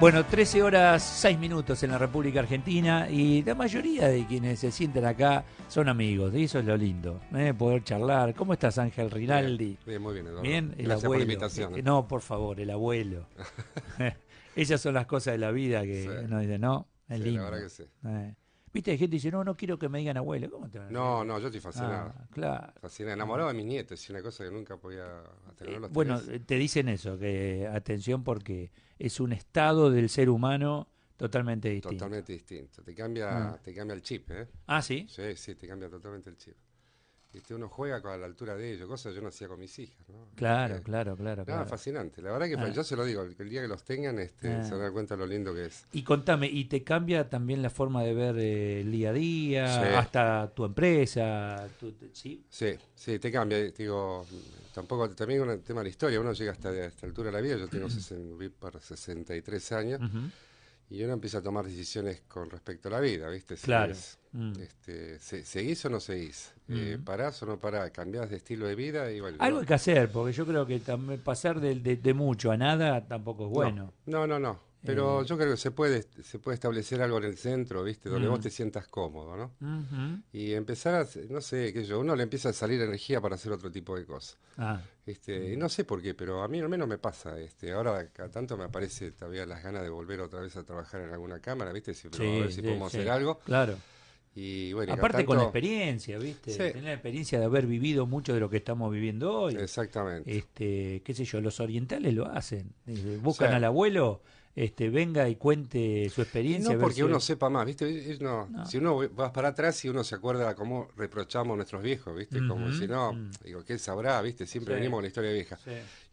Bueno, 13 horas 6 minutos en la República Argentina y la mayoría de quienes se sienten acá son amigos, y eso es lo lindo, ¿eh? poder charlar. ¿Cómo estás, Ángel Rinaldi? Bien, muy bien, Eduardo. Bien, Gracias la invitación. Eh, eh, no, por favor, el abuelo. Esas son las cosas de la vida que no hay dice, ¿no? Es sí, La verdad que sí. Viste, hay gente que dice, no, no quiero que me digan abuelo. ¿Cómo te a No, no, yo estoy fascinado. Ah, claro. Fascinado, enamorado de mis nietos, es una cosa que nunca podía tener eh, los eh, Bueno, te dicen eso, que atención porque es un estado del ser humano totalmente distinto. Totalmente distinto. Te cambia, ah. te cambia el chip, ¿eh? Ah, sí. Sí, sí, te cambia totalmente el chip uno juega a la altura de ellos, cosas que yo no hacía con mis hijas. Claro, este, claro, claro, nada, fascinante. La verdad que ah. yo se lo digo, el, día que los tengan este, ah. se van a dar cuenta lo lindo que es. Y contame, ¿y te cambia también la forma de ver eh, el día a día, hasta tu empresa? Tu, ¿sí? sí, te cambia. Digo, tampoco, también es el tema de la historia, uno llega hasta esta altura de la vida, yo tengo para 63 años y uno empieza a tomar decisiones con respecto a la vida, ¿viste? Mm. este, ¿Seguís o no seguís? Eh, mm. ¿Parás o no parás? ¿Cambiás de estilo de vida? Y Algo hay que hacer, porque yo creo que pasar de, mucho a nada tampoco es bueno. no, no. no. Pero eh. yo creo que se puede, se puede establecer algo en el centro, ¿viste? Donde vos mm. te sientas cómodo, ¿no? Y empezar a, no sé, qué yo, uno le empieza a salir energía para hacer otro tipo de cosas. Ah. Este, no sé por qué, pero a mí al menos me pasa, este, ahora a tanto me aparece todavía las ganas de volver otra vez a trabajar en alguna cámara, ¿viste? Si, a ver si podemos hacer algo. Claro. Y bueno, Aparte con la experiencia, ¿viste? Tener la experiencia de haber vivido mucho de lo que estamos viviendo hoy. Exactamente. Este, qué sé yo, los orientales lo hacen. Eh, buscan al abuelo este, venga y cuente su experiencia. no porque uno sepa más, ¿viste? Si uno vas para atrás y uno se acuerda cómo reprochamos a nuestros viejos, ¿viste? Como si no, mm. digo, ¿qué sabrá, ¿viste? Siempre venimos con la historia vieja.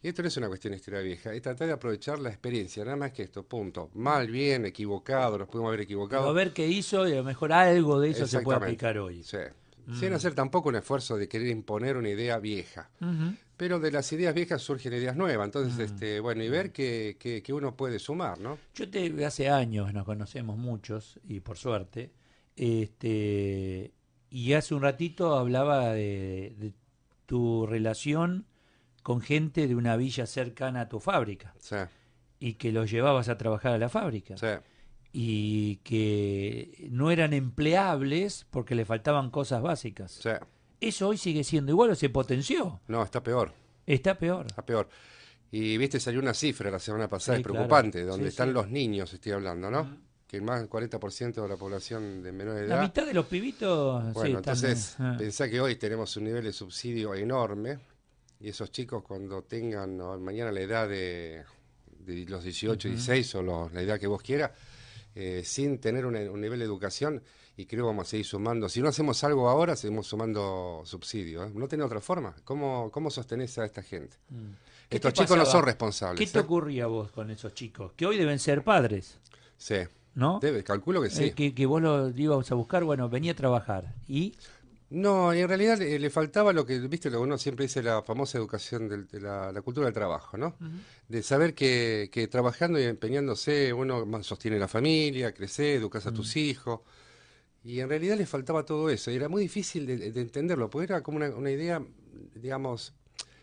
Y esto no es una cuestión de historia vieja, es tratar de aprovechar la experiencia, nada más que esto, punto. Mal, bien, equivocado, nos pudimos haber equivocado. a ver qué hizo y a lo mejor algo de eso se puede aplicar hoy sin mm. hacer tampoco un esfuerzo de querer imponer una idea vieja. Pero de las ideas viejas surgen ideas nuevas. Entonces, mm. este, bueno, y ver que, uno puede sumar, ¿no? Yo te, hace años nos conocemos muchos, y por suerte, este, y hace un ratito hablaba de, de tu relación con gente de una villa cercana a tu fábrica. Sí. Y que los llevabas a trabajar a la fábrica. Sí y que no eran empleables porque le faltaban cosas básicas. Eso hoy sigue siendo igual o se potenció. No, está peor. Está peor. Está peor. Y viste, salió una cifra la semana pasada, es preocupante, donde están los niños, estoy hablando, ¿no? Que más del 40% de la población de menor edad. La mitad de los pibitos. Bueno, entonces, eh, eh. pensá que hoy tenemos un nivel de subsidio enorme y esos chicos cuando tengan mañana la edad de, los 18, y 16 o la edad que vos quieras, eh, sin tener un, nivel de educación y creo vamos a seguir sumando. Si no hacemos algo ahora, seguimos sumando subsidios. ¿eh? No tiene otra forma. ¿Cómo, ¿Cómo sostenés a esta gente? Mm. Estos chicos no son responsables. ¿Qué te ¿eh? ocurría a vos con esos chicos? Que hoy deben ser padres. Sí. ¿No? Debe, calculo que sí. que, que, vos lo ibas a buscar, bueno, venía a trabajar. ¿Y? No, en realidad le, faltaba lo que, viste, lo que uno siempre dice, la famosa educación de la, cultura del trabajo, ¿no? De saber que, trabajando y empeñándose uno sostiene la familia, crece, educas a tus hijos. Y en realidad le faltaba todo eso. Y era muy difícil de, entenderlo, porque era como una, idea, digamos,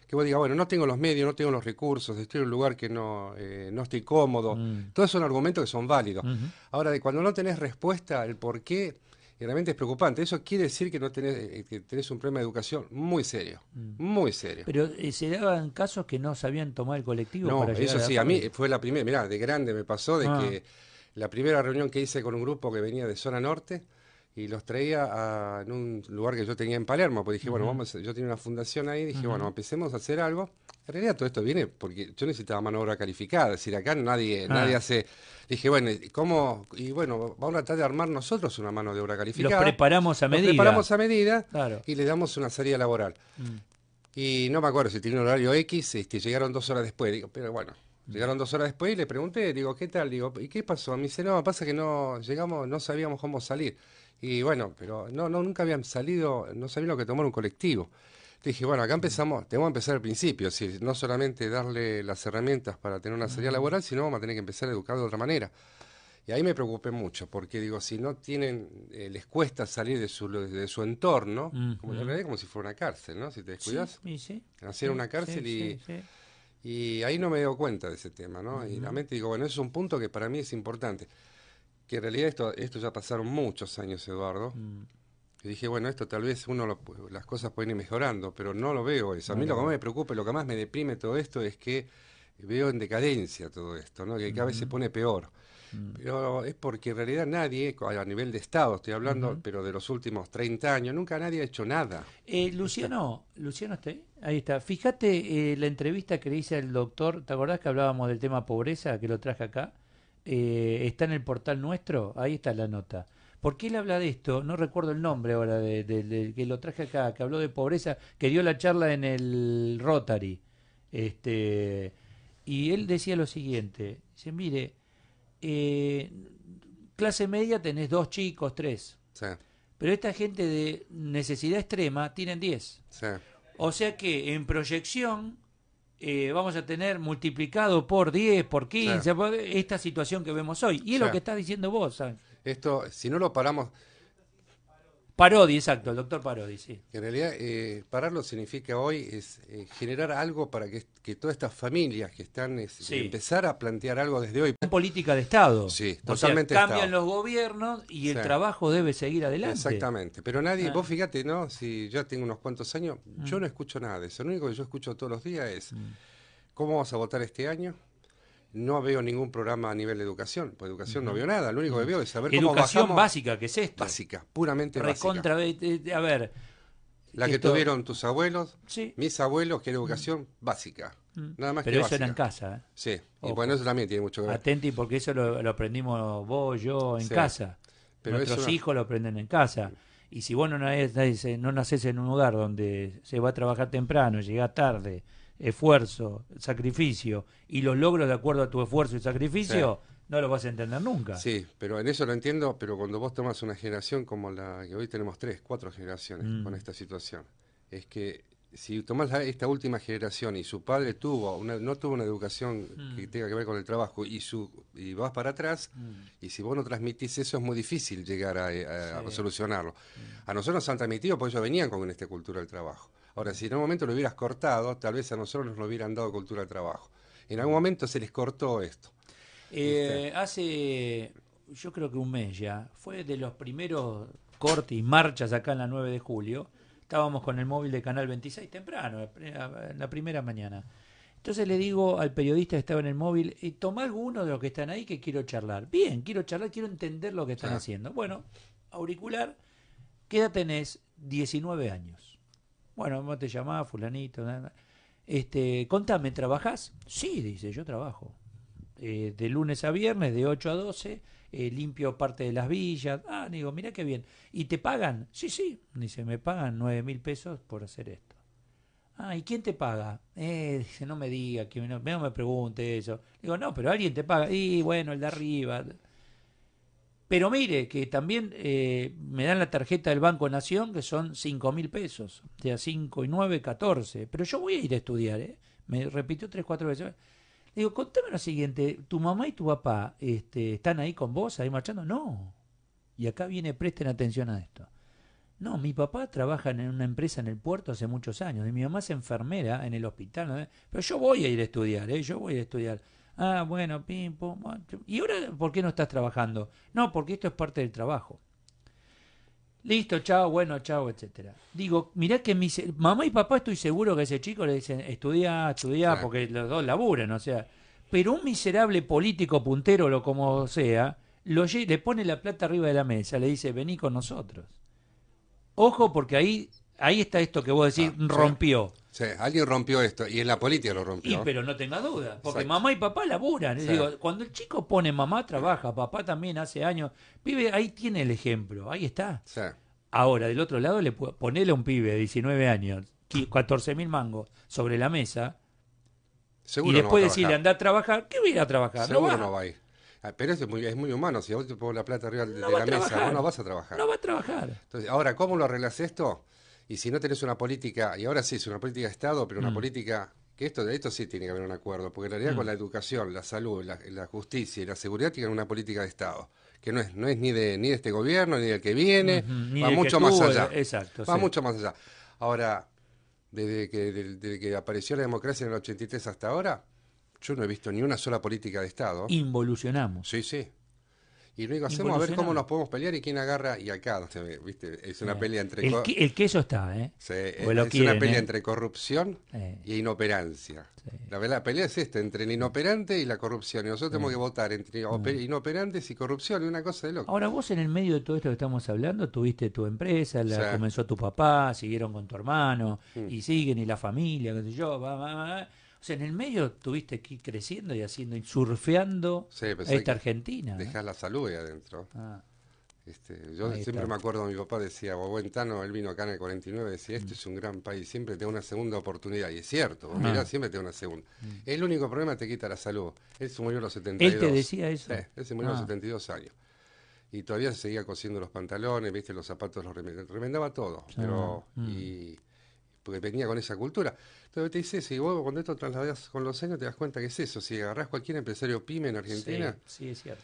que vos digas, bueno, no tengo los medios, no tengo los recursos, estoy en un lugar que no, eh, no estoy cómodo. Todo mm. -huh. Todos son argumentos que son válidos. Ahora, de cuando no tenés respuesta, al por qué realmente es preocupante. Eso quiere decir que no tenés, eh, eh, que tenés un problema de educación muy serio, mm. muy serio. Pero eh, se daban casos que no sabían tomar el colectivo. para eso sí, a mí fue la primera, mirá, de grande me pasó de que ah. la primera reunión que hice con un grupo que venía de zona norte y los traía a, en un lugar que yo tenía en Palermo, pues dije, bueno, vamos, yo tenía una fundación ahí, dije, bueno, empecemos a hacer algo. En realidad todo esto viene porque yo necesitaba mano de obra calificada, es decir, acá nadie, ah. nadie hace... Dije, bueno, ¿cómo? Y bueno, vamos a tratar de armar nosotros una mano de obra calificada. Los preparamos a medida. Los preparamos a medida y le damos una salida laboral. Mm. Y no me acuerdo si tenía un horario X, este, llegaron dos horas después, digo, pero bueno, Llegaron dos horas después y le pregunté, digo, ¿qué tal? Digo, ¿y qué pasó? Me dice, no, pasa que no llegamos, no sabíamos cómo salir. Y bueno, pero no, no nunca habían salido, no sabían lo que tomar un colectivo dije, bueno, acá empezamos, tenemos que empezar al principio, si no solamente darle las herramientas para tener una salida laboral, sino vamos a tener que empezar a educar de otra manera. Y ahí me preocupé mucho, porque digo, si no tienen, eh, les cuesta salir de su, de su entorno, como, como si fuera una cárcel, ¿no? Si te descuidas, sí, sí, hacer una cárcel y... Y ahí no me dio cuenta de ese tema, ¿no? Y realmente digo, bueno, eso es un punto que para mí es importante. Que en realidad esto, esto ya pasaron muchos años, Eduardo. Mm. Y dije, bueno, esto tal vez uno las cosas pueden ir mejorando, pero no lo veo eso. A mí lo que más me preocupa, lo que más me deprime todo esto es que veo en decadencia todo esto, ¿no? que cada vez se pone peor. Mm. Pero es porque en realidad nadie, a nivel de Estado estoy hablando, pero de los últimos 30 años, nunca nadie ha hecho nada. Eh, Luciano, este Luciano está ahí? ahí está. Fíjate eh, la entrevista que le hice al doctor, ¿te acordás que hablábamos del tema pobreza, que lo traje acá? Eh, está en el portal nuestro, ahí está la nota. ¿Por qué él habla de esto, no recuerdo el nombre ahora, del que lo traje acá, que habló de pobreza, que dio la charla en el Rotary. Este, y él decía lo siguiente, dice, mire, eh, clase media tenés dos chicos, tres. Pero esta gente de necesidad extrema tienen diez. O sea que en proyección eh, vamos a tener multiplicado por diez, por quince, esta situación que vemos hoy. Y es lo que estás diciendo vos, esto, si no lo paramos... Parodi, exacto, el doctor Parodi, sí. En realidad, eh, pararlo significa hoy es eh, generar algo para que, todas estas familias que están empezar a plantear algo desde hoy. Es política de Estado. Sí, totalmente. cambian los gobiernos y el trabajo debe seguir adelante. Exactamente. Pero nadie, ah. vos fíjate, ¿no? Si ya tengo unos cuantos años, yo mm. no escucho nada de eso. Lo único que yo escucho todos los días es mm. cómo vamos a votar este año, no veo ningún programa a nivel de educación, pues educación no veo nada, lo único que veo es saber educación cómo Educación básica, que es esto? Básica, puramente Recontra, básica. Eh, eh, eh, a ver. La que tuvieron tus abuelos, mis abuelos, que era educación básica. Mm. Nada más Pero eso era en casa. Sí, y bueno, eso también tiene mucho que ver. Atenti, porque eso lo, aprendimos vos, yo, en casa. Pero Nuestros hijos lo aprenden en casa. Y si vos no, naces no nacés en un lugar donde se va a trabajar temprano, y llega tarde, esfuerzo, sacrificio y los logros de acuerdo a tu esfuerzo y sacrificio, no lo vas a entender nunca. Sí, pero en eso lo entiendo, pero cuando vos tomas una generación como la que hoy tenemos tres, cuatro generaciones mm. con esta situación, es que si tomás esta última generación y su padre tuvo no tuvo una educación mm. que tenga que ver con el trabajo y su y vas para atrás mm. y si vos no transmitís eso es muy difícil llegar a, solucionarlo. A nosotros nos han transmitido porque ellos venían con esta cultura del trabajo. Ahora, si en algún momento lo hubieras cortado, tal vez a nosotros nos lo hubieran dado cultura de trabajo. En algún momento se les cortó esto. Eh, hace, yo creo que un mes ya, fue de los primeros cortes y marchas acá en la 9 de julio. Estábamos con el móvil de Canal 26 temprano, en la primera mañana. Entonces le digo al periodista que estaba en el móvil, y eh, toma alguno de los que están ahí que quiero charlar. Bien, quiero charlar, quiero entender lo que están ah. haciendo. Bueno, auricular, ¿qué edad tenés? 19 años. Bueno, ¿cómo te llamás? Fulanito. Este, contame, ¿trabajás? Sí, dice, yo trabajo. Eh, de lunes a viernes, de 8 a 12, eh, limpio parte de las villas. Ah, digo, mira qué bien. ¿Y te pagan? Sí, sí. Dice, me pagan nueve mil pesos por hacer esto. Ah, ¿y quién te paga? Eh, dice, no me diga, que no, no me pregunte eso. Digo, no, pero alguien te paga. Y bueno, el de arriba. Pero mire, que también eh, me dan la tarjeta del Banco Nación, que son 5 mil pesos, o sea, 5 y 9, 14. Pero yo voy a ir a estudiar, ¿eh? Me repitió tres cuatro veces. Le digo, contame lo siguiente, ¿tu mamá y tu papá este, están ahí con vos, ahí marchando? No. Y acá viene, presten atención a esto. No, mi papá trabaja en una empresa en el puerto hace muchos años, y mi mamá es enfermera en el hospital. Pero yo voy a ir a estudiar, ¿eh? Yo voy a estudiar. Ah, bueno, pim, pum, ¿Y ahora por qué no estás trabajando? No, porque esto es parte del trabajo. Listo, chao, bueno, chao, etcétera. Digo, mirá que mi mamá y papá estoy seguro que a ese chico le dicen estudia, estudia, porque los dos laburan, o sea. Pero un miserable político puntero, lo como sea, lo, le pone la plata arriba de la mesa, le dice, vení con nosotros. Ojo, porque ahí ahí está esto que vos decís, ah, rompió. Sí, alguien rompió esto y en la política lo rompió. pero no tenga duda, porque mamá y papá laburan. cuando el chico pone mamá trabaja, papá también hace años, pibe, ahí tiene el ejemplo, ahí está. Ahora, del otro lado, le ponele a un pibe de 19 años 14 mil mangos sobre la mesa y después decirle anda a trabajar, ¿qué voy a ir a trabajar? no va, no va a ir. Ah, pero es muy, es muy humano, si vos te pones la plata arriba de, la mesa, no vas a trabajar. No va a trabajar. Entonces, ahora, ¿cómo lo arreglas esto? Y si no tenés una política, y ahora sí es una política de Estado, pero una mm. política que esto de esto sí tiene que haber un acuerdo, porque en realidad mm. con la educación, la salud, la, justicia y la seguridad tienen una política de Estado que no es no es ni de ni de este gobierno ni del que viene, va mucho más allá. Eh, exacto, va mucho más allá. Ahora, desde que, desde que apareció la democracia en el 83 hasta ahora, yo no he visto ni una sola política de Estado. Involucionamos. Sí, sí. Y luego hacemos a ver cómo nos podemos pelear y quién agarra. Y acá, ¿viste? es una pelea entre. El, queso está, ¿eh? Sí, es, una pelea ¿eh? entre corrupción y inoperancia. La verdad, la, pelea es esta, entre el inoperante y la corrupción. Y nosotros tenemos que votar entre inoperantes y corrupción, es una cosa de loco. Ahora, vos en el medio de todo esto que estamos hablando, tuviste tu empresa, la comenzó tu papá, siguieron con tu hermano, mm. y siguen, y la familia, qué sé yo, va, va, va. O sea, en el medio tuviste aquí creciendo y haciendo y surfeando a esta Argentina. ¿eh? Dejas la salud ahí adentro. Ah. Este, yo siempre me acuerdo, mi papá decía, Tano, él vino acá en el 49, decía, este mm. es un gran país, siempre te da una segunda oportunidad. Y es cierto, ah. Mira, siempre te da una segunda. Mm. El único problema te quita la salud. Él se murió a los 72. ¿Él te decía eso? él se murió a los 72 ah. años. Y todavía se seguía cosiendo los pantalones, viste, los zapatos los remendaba, todo. Pero, mm. y que venía con esa cultura. Entonces te dice, si vos cuando esto trasladás con los años te das cuenta que es eso, si agarrás cualquier empresario pyme en Argentina, sí, es Que,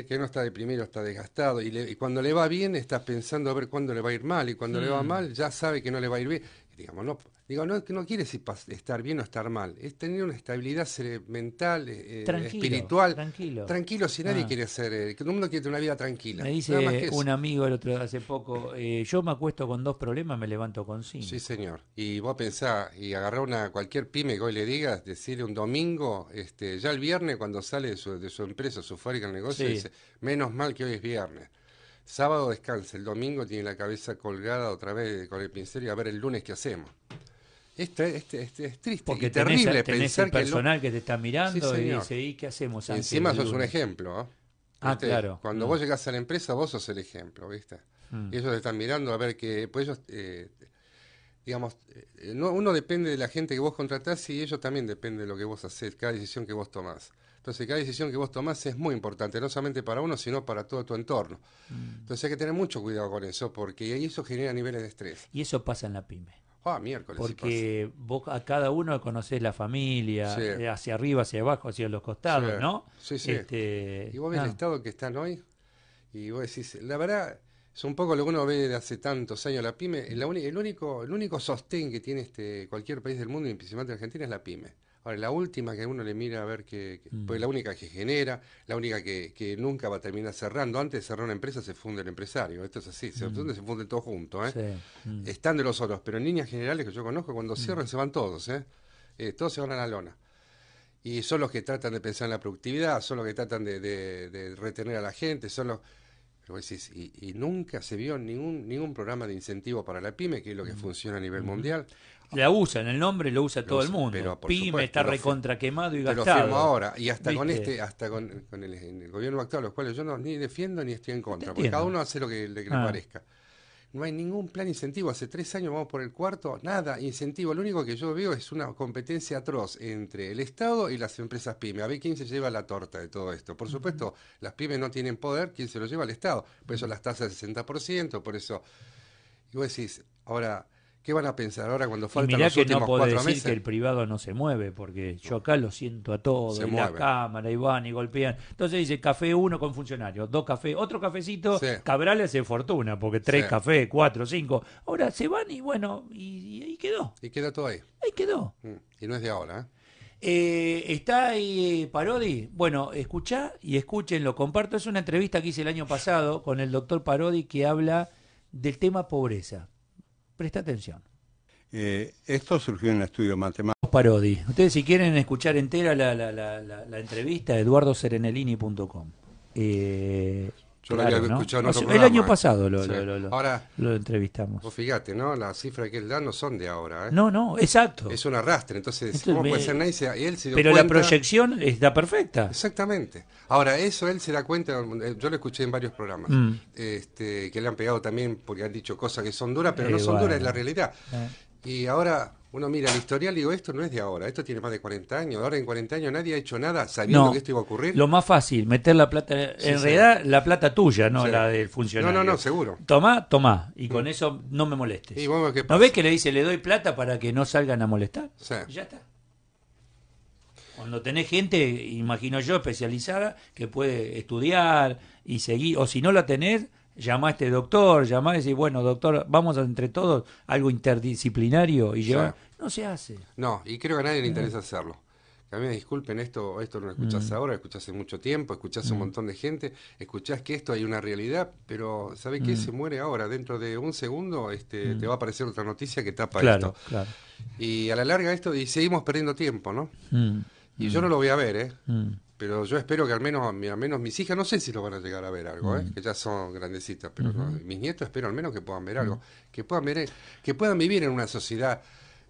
eh, que, no está deprimido, está desgastado. Y, cuando le va bien, estás pensando a ver cuándo le va a ir mal. Y cuando le va mm. mal, ya sabe que no le va a ir bien. digamos, no, Digo, no, no quiere estar bien o estar mal, es tener una estabilidad mental, eh, eh, espiritual. Tranquilo. Tranquilo, si nadie ah. quiere hacer eh, que todo el mundo quiere tener una vida tranquila. Me dice un amigo el otro hace poco, yo me acuesto con dos problemas, me levanto con cinco. Sí, señor. Y vos pensás, y agarrar una cualquier pyme que hoy le digas, decirle un domingo, este, ya el viernes cuando sale de su, de su empresa, su fábrica, el negocio, dice, menos mal que hoy es viernes. Sábado descansa, el domingo tiene la cabeza colgada otra vez con el pincel y a ver el lunes qué hacemos. Este, este, este es triste Porque y terrible pensar el personal que, te está mirando y dice, ¿y qué hacemos? Antes encima sos un ejemplo. ¿eh? Ah, claro. Cuando mm. vos llegás a la empresa, vos sos el ejemplo, ¿viste? Mm. Y ellos te están mirando a ver que, pues ellos, eh, digamos, eh, uno depende de la gente que vos contratás y ellos también dependen de lo que vos haces, cada decisión que vos tomás. Entonces, cada decisión que vos tomás es muy importante, no solamente para uno, sino para todo tu entorno. Mm. Entonces, hay que tener mucho cuidado con eso, porque eso genera niveles de estrés. Y eso pasa en la pyme. Ah, Porque vos a cada uno conocés la familia, eh, hacia arriba, hacia abajo, hacia los costados, ¿no? Sí, sí. Este, y vos ves ah. el estado que están hoy y vos decís, la verdad, es un poco lo que uno ve de hace tantos años la pyme. El, único, el único sostén que tiene este cualquier país del mundo, y principalmente Argentina, es la pyme la última que uno le mira a ver que, mm. pues la única que genera, la única que, nunca va a terminar cerrando. Antes de cerrar una empresa se funde el empresario, esto es así, se, mm. se funde todo junto, eh? mm. Están de los otros, pero en líneas generales que yo conozco, cuando cierran se van todos, ¿eh? Eh, Todos se van a la lona. Y son los que tratan de pensar en la productividad, son los que tratan de, retener a la gente, son los... y, nunca se vio ningún, ningún programa de incentivo para la pyme, que es lo que funciona a nivel mundial. La usa en el nombre, lo usa todo el mundo. Pero, Pyme está recontra quemado y pero gastado. Lo firmo ahora. Y hasta con este, hasta con, el, gobierno actual, los cuales yo no ni defiendo ni estoy en contra, porque cada uno hace lo que le, ah. parezca. No hay ningún plan incentivo. Hace tres años vamos por el cuarto, nada, incentivo. Lo único que yo veo es una competencia atroz entre el Estado y las empresas PYME. A ver quién se lleva la torta de todo esto. Por supuesto, las pymes no tienen poder, quién se lo lleva el Estado. Por eso las tasas del 60%, por eso. Y vos decís, ahora ¿Qué van a pensar ahora cuando faltan y mirá los que no puedo decir que el privado no se mueve, porque yo acá lo siento a todos, en la cámara, y van y golpean. Entonces dice café uno con funcionarios, dos cafés, otro cafecito, cabrales en fortuna, porque tres cafés, cuatro, cinco. Ahora se van y bueno, y, ahí quedó. Y queda todo ahí. Ahí quedó. Mm. Y no es de ahora, ¿eh? Eh, está ahí eh, Parodi. Bueno, escucha y escúchenlo. Comparto, es una entrevista que hice el año pasado con el doctor Parodi que habla del tema pobreza. Presta atención. Eh, esto surgió en el estudio matemático. Parodi. Ustedes si quieren escuchar entera la, la, la, la entrevista, eduardoserenelini.com. Eh, yo lo había escuchado en ah, El año eh. pasado lo, lo entrevistamos. Vos fíjate, ¿no? Las cifras que él da no son de ahora. ¿eh? No, no, exacto. Es un arrastre. Entonces, ¿cómo puede ser Pero la proyección está perfecta. Exactamente. Ahora, eso él se da cuenta. Eh, yo lo escuché en varios programas mm. este, que le han pegado también porque han dicho cosas que son duras, pero no son duras, es la realidad. Y ahora uno mira el historial y digo, esto no es de ahora, esto tiene más de 40 años. Ahora en 40 años nadie ha hecho nada sabiendo que esto iba a ocurrir. Lo más fácil, meter la plata, en realidad la plata tuya, no la del funcionario. No, no, no, seguro. Tomá, tomá, y mm. con eso no me molestes. ¿No ves que le dice, le doy plata para que no salgan a molestar? ya está. Cuando tenés gente, imagino yo, especializada, que puede estudiar y seguir, o si no la tenés, llama a este doctor, llama y decís, bueno, doctor, vamos entre todos algo interdisciplinario y llevar, no se hace. No, y creo que a nadie le eh. interesa hacerlo. a mí me disculpen, esto, esto no lo escuchás mm. ahora, lo escuchás hace mucho tiempo, escuchás un mm. montón de gente, escuchás que esto hay una realidad, pero sabes que mm. Se muere ahora, dentro de un segundo este, te va a aparecer otra noticia que tapa esto. Y a la larga esto, y seguimos perdiendo tiempo, ¿no? Y yo no lo voy a ver, ¿eh? Pero yo espero que al menos, menos mis hijas, no sé si lo van a llegar a ver algo, ¿eh? que ya son grandecitas, pero mis nietos espero al menos que puedan ver algo, que puedan ver, que puedan vivir en una sociedad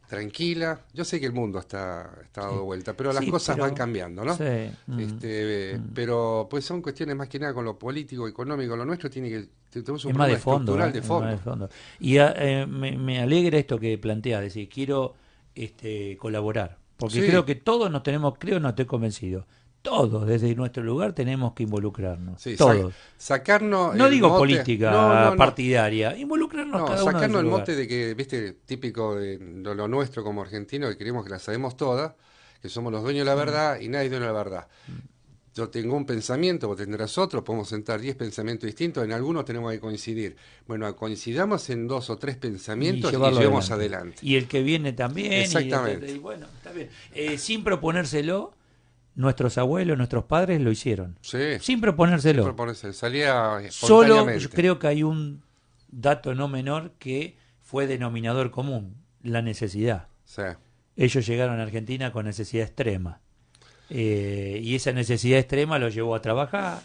tranquila. Yo sé que el mundo está, está dado vuelta, pero las cosas van cambiando, ¿no? Sí. Mm, este, mm. Pero pues son cuestiones más que nada con lo político, económico. Lo nuestro tiene que tenemos un problema ¿eh? de fondo, estructural de fondo. Y ah, eh, me, alegra esto que planteas, decir, quiero este, colaborar, porque creo que todos nos tenemos, creo, no estoy convencido, todos desde nuestro lugar tenemos que involucrarnos. todos. sacarnos. No digo política partidaria, involucrarnos. cada uno sacarnos el mote de que, viste, típico de lo, nuestro como argentino que creemos que la sabemos todas, que somos los dueños de la mm. verdad y nadie dueño de la verdad. Mm. Yo tengo un pensamiento, vos tendrás otro, podemos sentar 10 pensamientos distintos, en algunos tenemos que coincidir. Bueno, coincidamos en dos o tres pensamientos y, y adelante. Y el que viene también. Exactamente. bueno, está bien. Eh, sin proponérselo, nuestros abuelos, nuestros padres lo hicieron. Sí. Sin proponérselo. Sin proponérselo. Salía Solo creo que hay un dato no menor que fue denominador común, la necesidad. Sí. Ellos llegaron a Argentina con necesidad extrema. Eh, y esa necesidad extrema lo llevó a trabajar,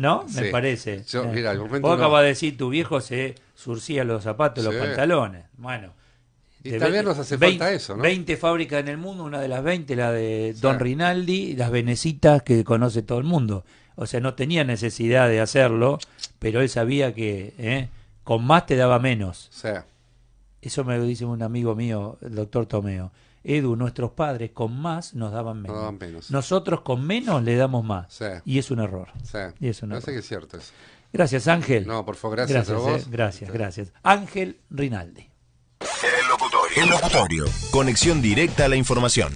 ¿no? Me parece. Yo, mira, acabas de decir, tu viejo se surcía los zapatos, los pantalones. Bueno, hace falta eso, ¿no? 20 fábricas en el mundo, una de las 20, la de Don Rinaldi, las venecitas que conoce todo el mundo. O sea, no tenía necesidad de hacerlo, pero él sabía que ¿eh? con más te daba menos. Eso me lo dice un amigo mío, el doctor Tomeo. Edu, nuestros padres con más nos daban menos. Nosotros con menos le damos más. Y es un error. Y que es cierto Gracias, Ángel. No, por favor, gracias, a ¿eh? vos. gracias, gracias. Ángel Rinaldi. El locutorio. Conexión directa a la información.